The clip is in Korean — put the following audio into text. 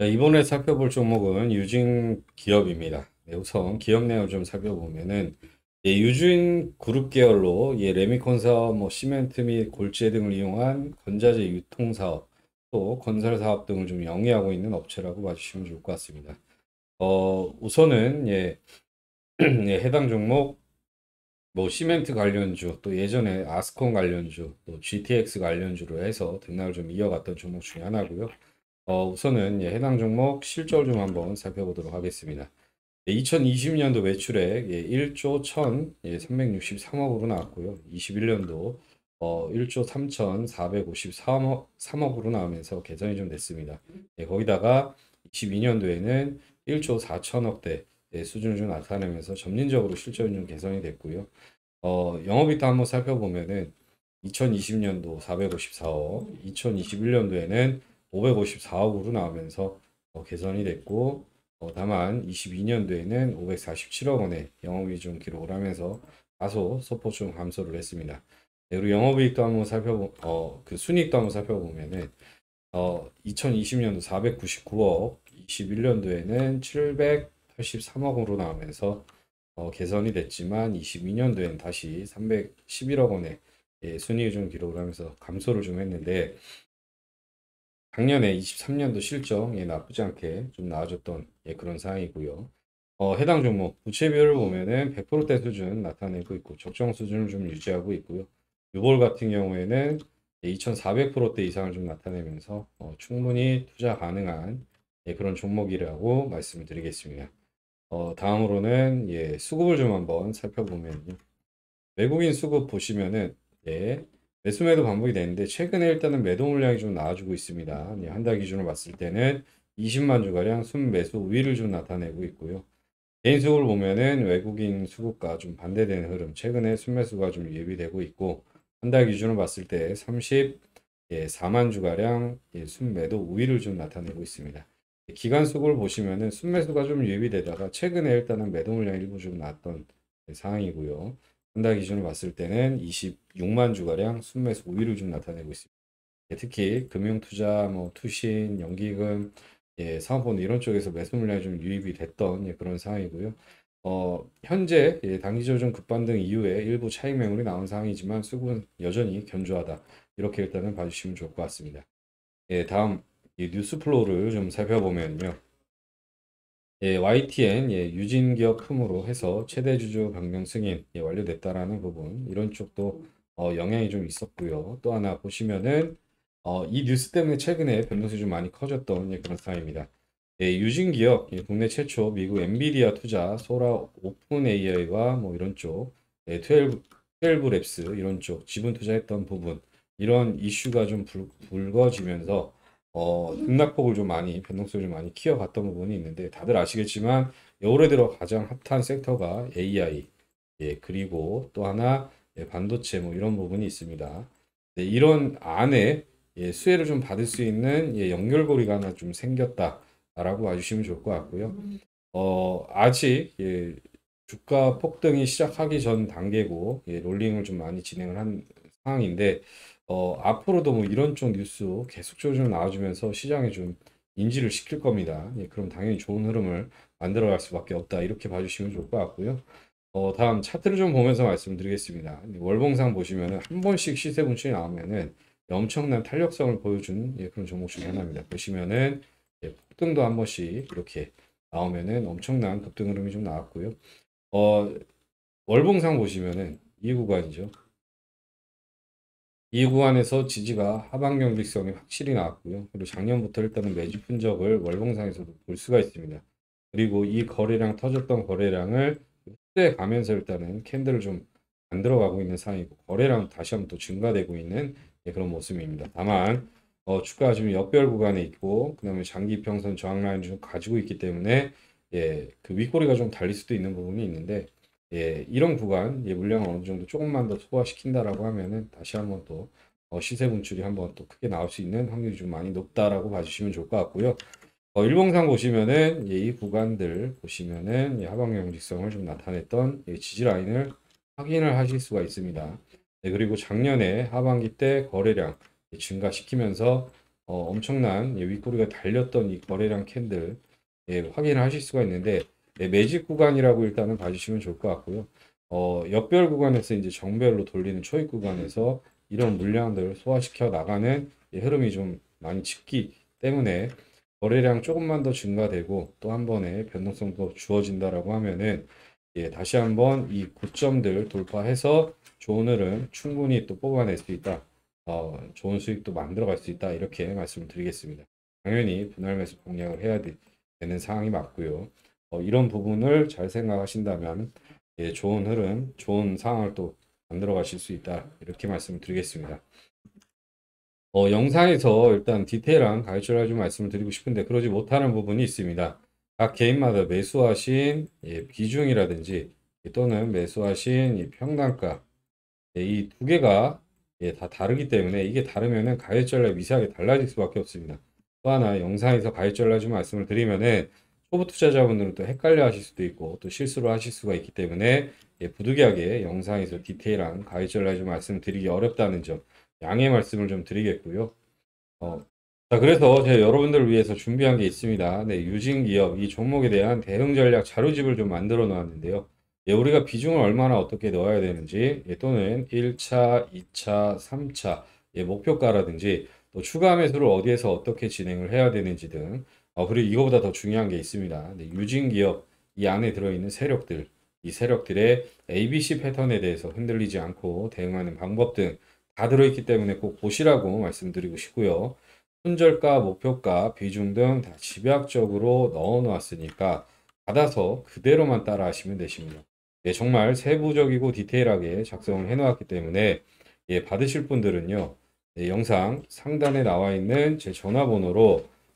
이번에 살펴볼 종목은 유진 기업입니다. 네, 우선 기업 내용을 좀 살펴보면은 예, 유진 그룹 계열로 예, 레미콘사, 뭐 시멘트 및 골재 등을 이용한 건자재 유통 사업, 또 건설 사업 등을 좀 영위하고 있는 업체라고 봐주시면 좋을 것 같습니다. 어, 우선은 예, 예 해당 종목 뭐 시멘트 관련주, 또 예전에 아스콘 관련주, 또 GTX 관련주로 해서 등락을 좀 이어갔던 종목 중에 하나고요. 어, 우선은 예, 해당 종목 실적을 좀 한번 살펴보도록 하겠습니다. 예, 2020년도 매출액 예, 1조 1,363억으로 예, 나왔고요. 21년도 어, 1조 3,453억 으로 나오면서 개선이 좀 됐습니다. 예, 거기다가 22년도에는 1조 4천억대 예, 수준을 좀 나타내면서 점진적으로 실적이 좀 개선이 됐고요. 어, 영업이익도 한번 살펴보면은 2020년도 454억, 2021년도에는 554억으로 나오면서 어, 개선이 됐고 어, 다만 22년도에는 547억 원의 영업이익 좀 기록을 하면서 다소 소폭 좀 감소를 했습니다. 네, 그리고 영업이익도 한번 살펴보, 어, 그 순이익도 한번 살펴보면은 어, 2020년도 499억, 21년도에는 783억으로 나오면서 어, 개선이 됐지만 22년도엔 다시 311억 원의 예, 순이익 좀 기록을 하면서 감소를 좀 했는데 작년에 23년도 실적 예, 나쁘지 않게 좀 나아졌던 예, 그런 상황이고요. 어, 해당 종목 부채비율을 보면은 100%대 수준 나타내고 있고 적정 수준을 좀 유지하고 있고요. 6월 같은 경우에는 2,400%대 예, 이상을 좀 나타내면서 어, 충분히 투자 가능한 예, 그런 종목이라고 말씀을 드리겠습니다. 어, 다음으로는 예, 수급을 좀 한번 살펴보면요. 외국인 수급 보시면은 예, 매수매도 반복이 되는데 최근에 일단은 매도 물량이 좀 나와주고 있습니다. 예, 한달 기준으로 봤을 때는 20만 주가량 순매수 우위를 좀 나타내고 있고요. 개인 수급을 보면은 외국인 수급과 좀 반대되는 흐름 최근에 순매수가 좀 예비되고 있고 한 달 기준으로 봤을 때 34만 예, 주가량 예, 순매도 우위를 좀 나타내고 있습니다. 기간 수급을 보시면은 순매수가 좀 예비되다가 최근에 일단은 매도 물량 일부 좀 났던 상황이고요. 한달 기준으로 봤을 때는 26만 주가량 순매수 5위를좀 나타내고 있습니다. 예, 특히 금융투자, 뭐 투신, 연기금, 예, 사모펀드 이런 쪽에서 매수 물량이 좀 유입이 됐던 예, 그런 상황이고요. 어, 현재 예, 단기 조정 급반등 이후에 일부 차익 매물이 나온 상황이지만 수급은 여전히 견조하다. 이렇게 일단은 봐주시면 좋을 것 같습니다. 예, 다음 뉴스 플로우를 좀 살펴보면요. 예, YTN 예, 유진 기업 품으로 해서 최대 주주 변경 승인 예, 완료됐다라는 부분 이런 쪽도 어, 영향이 좀 있었고요. 또 하나 보시면은 어, 이 뉴스 때문에 최근에 변동성이 좀 많이 커졌던 예, 그런 상황입니다. 예, 유진 기업 예, 국내 최초 미국 엔비디아 투자 소라 오픈 AI와 뭐 이런 쪽 예, 12, 12랩스 이런 쪽 지분 투자했던 부분 이런 이슈가 좀 불, 불거지면서 어, 등락폭을 좀 많이 변동성을 많이 키워갔던 부분이 있는데 다들 아시겠지만 올해 들어 가장 핫한 섹터가 AI 예 그리고 또 하나 예, 반도체 뭐 이런 부분이 있습니다. 네, 이런 안에 예, 수혜를 좀 받을 수 있는 예, 연결고리가 하나 좀 생겼다라고 봐주시면 좋을 것 같고요. 어 아직 예, 주가 폭등이 시작하기 전 단계고 예, 롤링을 좀 많이 진행을 한 상황인데 어, 앞으로도 뭐 이런 쪽 뉴스 계속적으로 나와주면서 시장에 좀 인지를 시킬 겁니다. 예, 그럼 당연히 좋은 흐름을 만들어 갈 수밖에 없다. 이렇게 봐주시면 좋을 것 같고요. 어, 다음 차트를 좀 보면서 말씀드리겠습니다. 월봉상 보시면은 한 번씩 시세 분출이 나오면은 엄청난 탄력성을 보여주는 예, 그런 종목 중에 하나입니다. 보시면은 예, 폭등도 한 번씩 이렇게 나오면은 엄청난 급등 흐름이 좀 나왔고요. 어, 월봉상 보시면은 이 구간이죠. 이 구간에서 지지가 하방 경직성이 확실히 나왔고요. 그리고 작년부터 일단은 매집 흔적을 월봉상에서도 볼 수가 있습니다. 그리고 이 거래량 터졌던 거래량을 흑대 가면서 일단은 캔들을 좀 만들어 가고 있는 상황이고 거래량 다시 한번 또 증가되고 있는 예, 그런 모습입니다. 다만 어, 주가가 지금 역별 구간에 있고 그 다음에 장기 평선 저항 라인 좀 가지고 있기 때문에 예, 그 윗꼬리가 좀 달릴 수도 있는 부분이 있는데 예, 이런 구간 예, 물량을 어느 정도 조금만 더 소화시킨다라고 하면은 다시 한번 또 어, 시세 분출이 한 번 또 크게 나올 수 있는 확률이 좀 많이 높다라고 봐주시면 좋을 것 같고요. 어, 일봉상 보시면은 예, 이 구간들 보시면은 예, 하방 형직성을좀 나타냈던 예, 지지 라인을 확인을 하실 수가 있습니다. 네, 그리고 작년에 하반기 때 거래량 예, 증가시키면서 어, 엄청난 예, 윗꼬리가 달렸던 이 거래량 캔들 예, 확인을 하실 수가 있는데 네, 매직 구간이라고 일단은 봐주시면 좋을 것 같고요. 어, 역별 구간에서 이제 정별로 돌리는 초입 구간에서 이런 물량들 소화시켜 나가는 흐름이 좀 많이 짙기 때문에 거래량 조금만 더 증가되고 또 한 번에 변동성도 주어진다라고 하면은 예, 다시 한번 이 고점들 돌파해서 좋은 흐름 충분히 또 뽑아낼 수 있다. 어, 좋은 수익도 만들어갈 수 있다. 이렇게 말씀드리겠습니다. 당연히 분할 매수 공략을 해야 되는 상황이 맞고요. 어, 이런 부분을 잘 생각하신다면 예, 좋은 흐름, 좋은 상황을 또 만들어 가실 수 있다 이렇게 말씀드리겠습니다. 어, 영상에서 일단 디테일한 가이드를 아 말씀을 드리고 싶은데 그러지 못하는 부분이 있습니다. 각 개인마다 매수하신 예, 비중이라든지 예, 또는 매수하신 이 평단가 예, 이두 개가 예, 다 다르기 때문에 이게 다르면 가이드절라 미세하게 달라질 수밖에 없습니다. 또 하나 영상에서 가이드절좀 말씀을 드리면은 초보 투자자분들은 또 헷갈려 하실 수도 있고 또 실수를 하실 수가 있기 때문에 예, 부득이하게 영상에서 디테일한 가이드를 아 말씀드리기 어렵다는 점 양해 말씀을 좀 드리겠고요. 어, 자 그래서 제가 여러분들을 위해서 준비한 게 있습니다. 네, 유진기업 이 종목에 대한 대응 전략 자료집을 좀 만들어 놓았는데요. 예, 우리가 비중을 얼마나 어떻게 넣어야 되는지 예, 또는 1차, 2차, 3차 예, 목표가라든지 또 추가 매수를 어디에서 어떻게 진행을 해야 되는지 등 어, 그리고 이거보다 더 중요한 게 있습니다. 네, 유진 기업 이 안에 들어있는 세력들 이 세력들의 ABC 패턴에 대해서 흔들리지 않고 대응하는 방법 등 다 들어있기 때문에 꼭 보시라고 말씀드리고 싶고요. 손절가, 목표가, 비중 등 다 집약적으로 넣어 놓았으니까 받아서 그대로만 따라 하시면 되십니다. 예, 정말 세부적이고 디테일하게 작성을 해 놓았기 때문에 예, 받으실 분들은요. 예, 영상 상단에 나와 있는 제 전화번호로